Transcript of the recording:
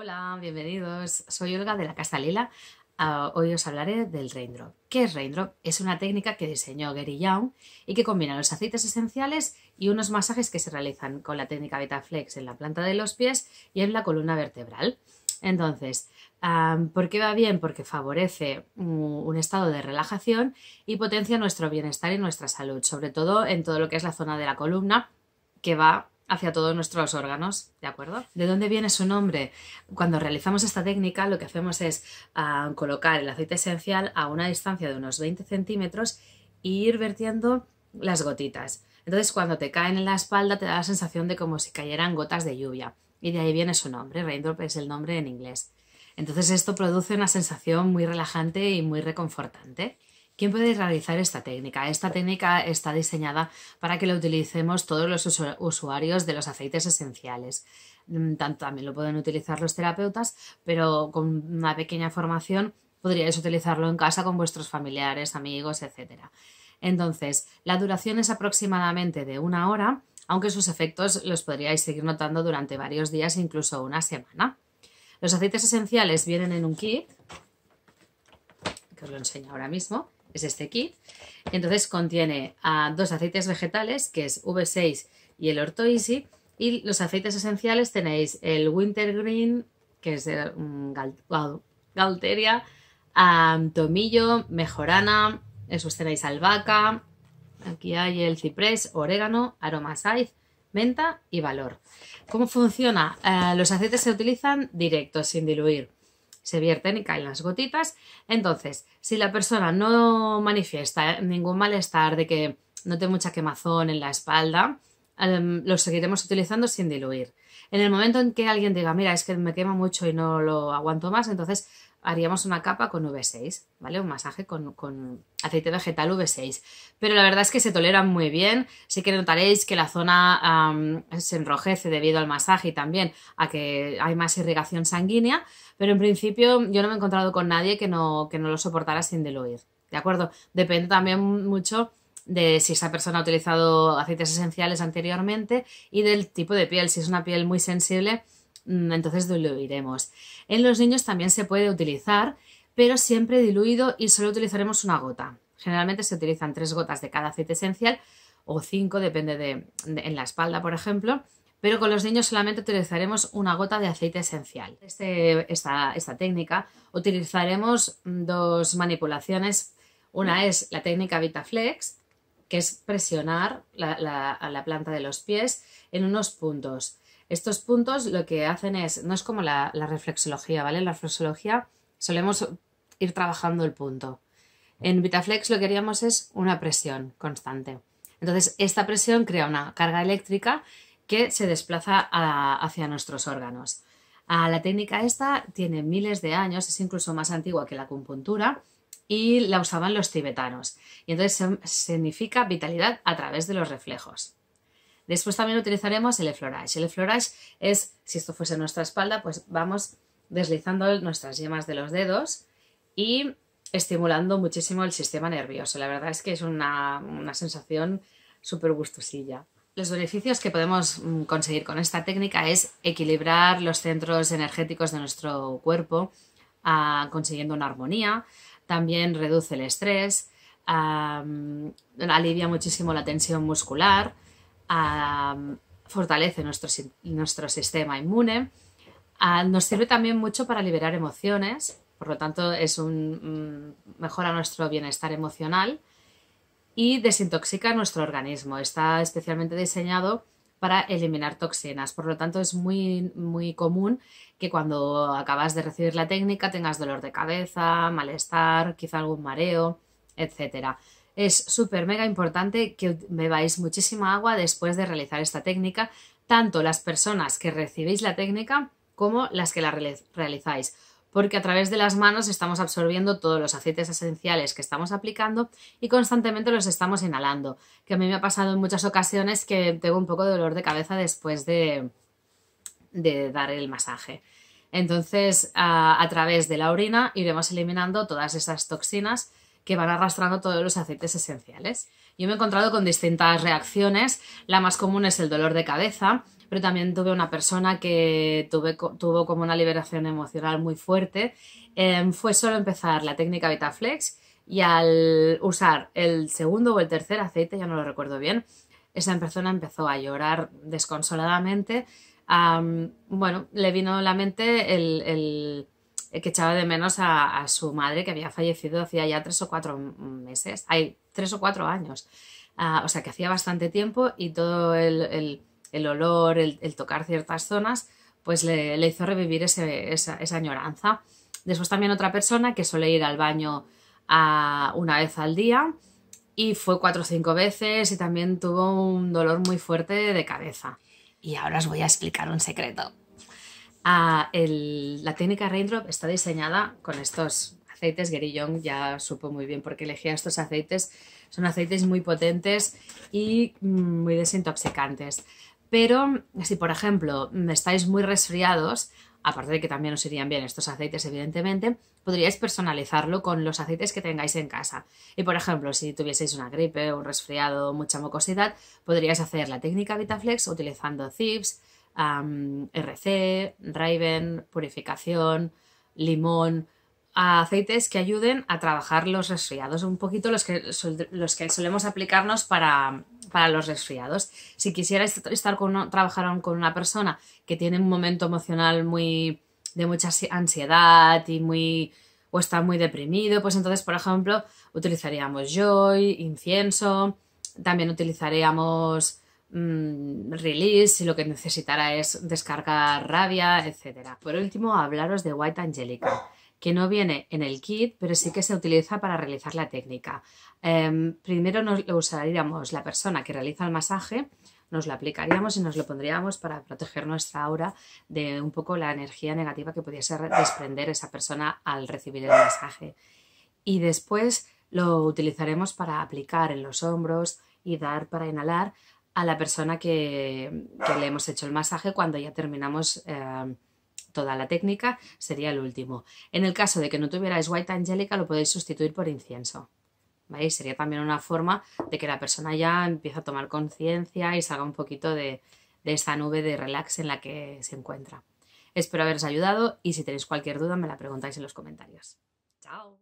Hola, bienvenidos. Soy Olga de la Casa Lila. Ah, hoy os hablaré del raindrop. ¿Qué es raindrop? Es una técnica que diseñó Gary Young y que combina los aceites esenciales y unos masajes que se realizan con la técnica Betaflex en la planta de los pies y en la columna vertebral. Entonces, ah, ¿por qué va bien? Porque favorece mm, un estado de relajación y potencia nuestro bienestar y nuestra salud, sobre todo en todo lo que es la zona de la columna que va hacia todos nuestros órganos, ¿de acuerdo? ¿De dónde viene su nombre? Cuando realizamos esta técnica lo que hacemos es ah, colocar el aceite esencial a una distancia de unos 20 centímetros e ir vertiendo las gotitas. Entonces cuando te caen en la espalda te da la sensación de como si cayeran gotas de lluvia y de ahí viene su nombre, raindrop es el nombre en inglés. Entonces esto produce una sensación muy relajante y muy reconfortante. ¿Quién puede realizar esta técnica? Esta técnica está diseñada para que la utilicemos todos los usuarios de los aceites esenciales. Mm, tanto, también lo pueden utilizar los terapeutas, pero con una pequeña formación podríais utilizarlo en casa con vuestros familiares, amigos, etc. Entonces, la duración es aproximadamente de una hora, aunque sus efectos los podríais seguir notando durante varios días, e incluso una semana. Los aceites esenciales vienen en un kit, que os lo enseño ahora mismo, es este kit. Entonces contiene a ah, dos aceites vegetales, que es V6 y el Ortoisi. Y los aceites esenciales tenéis el Wintergreen, que es de Galteria, tomillo, mejorana, esos tenéis albahaca, aquí hay el ciprés, orégano, aroma menta y valor. ¿Cómo funciona? Ah, los aceites se utilizan directos, sin diluir se vierten y caen las gotitas. Entonces, si la persona no manifiesta ningún malestar de que no note mucha quemazón en la espalda, em, lo seguiremos utilizando sin diluir. En el momento en que alguien diga, mira, es que me quema mucho y no lo aguanto más, entonces haríamos una capa con V6, ¿vale? Un masaje con, aceite vegetal V6. Pero la verdad es que se toleran muy bien. Sí que notaréis que la zona se enrojece debido al masaje y también a que hay más irrigación sanguínea. Pero en principio yo no me he encontrado con nadie que no, que no lo soportara sin diluir. ¿De acuerdo? Depende también mucho de si esa persona ha utilizado aceites esenciales anteriormente y del tipo de piel. Si es una piel muy sensible, Mm, entonces diluiremos. En los niños también se puede utilizar, pero siempre diluido y solo utilizaremos una gota. Generalmente se utilizan tres gotas de cada aceite esencial o cinco, depende de, en la espalda, por ejemplo. Pero con los niños solamente utilizaremos una gota de aceite esencial. Este, esta, técnica utilizaremos mm, dos manipulaciones. Una es la técnica VitaFlex, que es presionar a la planta de los pies en unos puntos. Estos puntos lo que hacen es, no es como la, reflexología, ¿vale? La reflexología solemos ir trabajando el punto. En Vitaflex lo que haríamos es una presión constante. Entonces, esta presión crea una carga eléctrica que se desplaza hacia nuestros órganos. la técnica esta tiene miles de años, es incluso más antigua que la acupuntura y la usaban los tibetanos. Y entonces significa vitalidad a través de los reflejos. Después también utilizaremos el eflorage El eflorage es, si esto fuese nuestra espalda, pues vamos deslizando nuestras yemas de los dedos y estimulando muchísimo el sistema nervioso. La verdad es que es una, sensación súper gustosilla. Los beneficios que podemos mm, conseguir con esta técnica es equilibrar los centros energéticos de nuestro cuerpo, ah, consiguiendo una armonía, también reduce el estrés, alivia muchísimo la tensión muscular, Mm, fortalece nuestro, sistema inmune, ah, nos sirve también mucho para liberar emociones, por lo tanto es un mm, mejora nuestro bienestar emocional y desintoxica nuestro organismo. Está especialmente diseñado para eliminar toxinas. Por lo tanto, es muy, muy común que cuando acabas de recibir la técnica tengas dolor de cabeza, malestar, quizá algún mareo, etcétera. Es súper mega importante que bebáis muchísima agua después de realizar esta técnica, tanto las personas que recibís la técnica como las que la realizáis, porque a través de las manos estamos absorbiendo todos los aceites esenciales que estamos aplicando y constantemente los estamos inhalando, que a mí me ha pasado en muchas ocasiones que tengo un poco de dolor de cabeza después de, dar el masaje. Entonces, a través de la orina iremos eliminando todas esas toxinas que van arrastrando todos los aceites esenciales. Yo me he encontrado con distintas reacciones, la más común es el dolor de cabeza, pero también tuve una persona que tuve, tuvo como una liberación emocional muy fuerte. Em, fue solo empezar la técnica VitaFlex y al usar el segundo o el tercer aceite, ya no lo recuerdo bien, esa persona empezó a llorar desconsoladamente. bueno, le vino a la mente el eh, que echaba de menos a, su madre que había fallecido hacía ya tres o cuatro meses, hay tres o cuatro años. Ah, o sea que hacía bastante tiempo y todo el, olor, el, tocar ciertas zonas, pues le, hizo revivir esa, esa, añoranza. Después también otra persona que suele ir al baño ah, una vez al día y fue cuatro o cinco veces y también tuvo un dolor muy fuerte de cabeza. Y ahora os voy a explicar un secreto la técnica Raindrop está diseñada con estos aceites. Gary ya supo muy bien por qué elegía estos aceites. Son aceites muy potentes y mm, muy desintoxicantes. Pero si, por ejemplo, estáis muy resfriados, aparte de que también os irían bien estos aceites, evidentemente, podríais personalizarlo con los aceites que tengáis en casa. Y por ejemplo, si tuvieseis una gripe, un resfriado, mucha mucosidad, podríais hacer la técnica VitaFlex utilizando zips, RC, Raven, purificación, limón, aceites que ayuden a trabajar los resfriados, un poquito los que, los que solemos aplicarnos para, los resfriados. Si quisierais estar con trabajar con una persona que tiene un momento emocional muy de mucha ansiedad y muy o está muy deprimido, pues entonces, por ejemplo, utilizaríamos joy, incienso, también utilizaríamos Mm, release si lo que necesitará es descargar rabia, etcétera. Por último, hablaros de White Angelica que no viene en el kit, pero sí que se utiliza para realizar la técnica. Em, primero nos lo usaríamos la persona que realiza el masaje, nos lo aplicaríamos y nos lo pondríamos para proteger nuestra aura de un poco la energía negativa que pudiese desprender esa persona al recibir el masaje. Y después lo utilizaremos para aplicar en los hombros y dar para inhalar a la persona que, le hemos hecho el masaje cuando ya terminamos eh, toda la técnica, sería el último. En el caso de que no tuvierais White Angelica, lo podéis sustituir por incienso. Sería también una forma de que la persona ya empiece a tomar conciencia y salga un poquito de, de esta nube de relax en la que se encuentra. Espero haberos ayudado y si tenéis cualquier duda me la preguntáis en los comentarios. ¡Chao!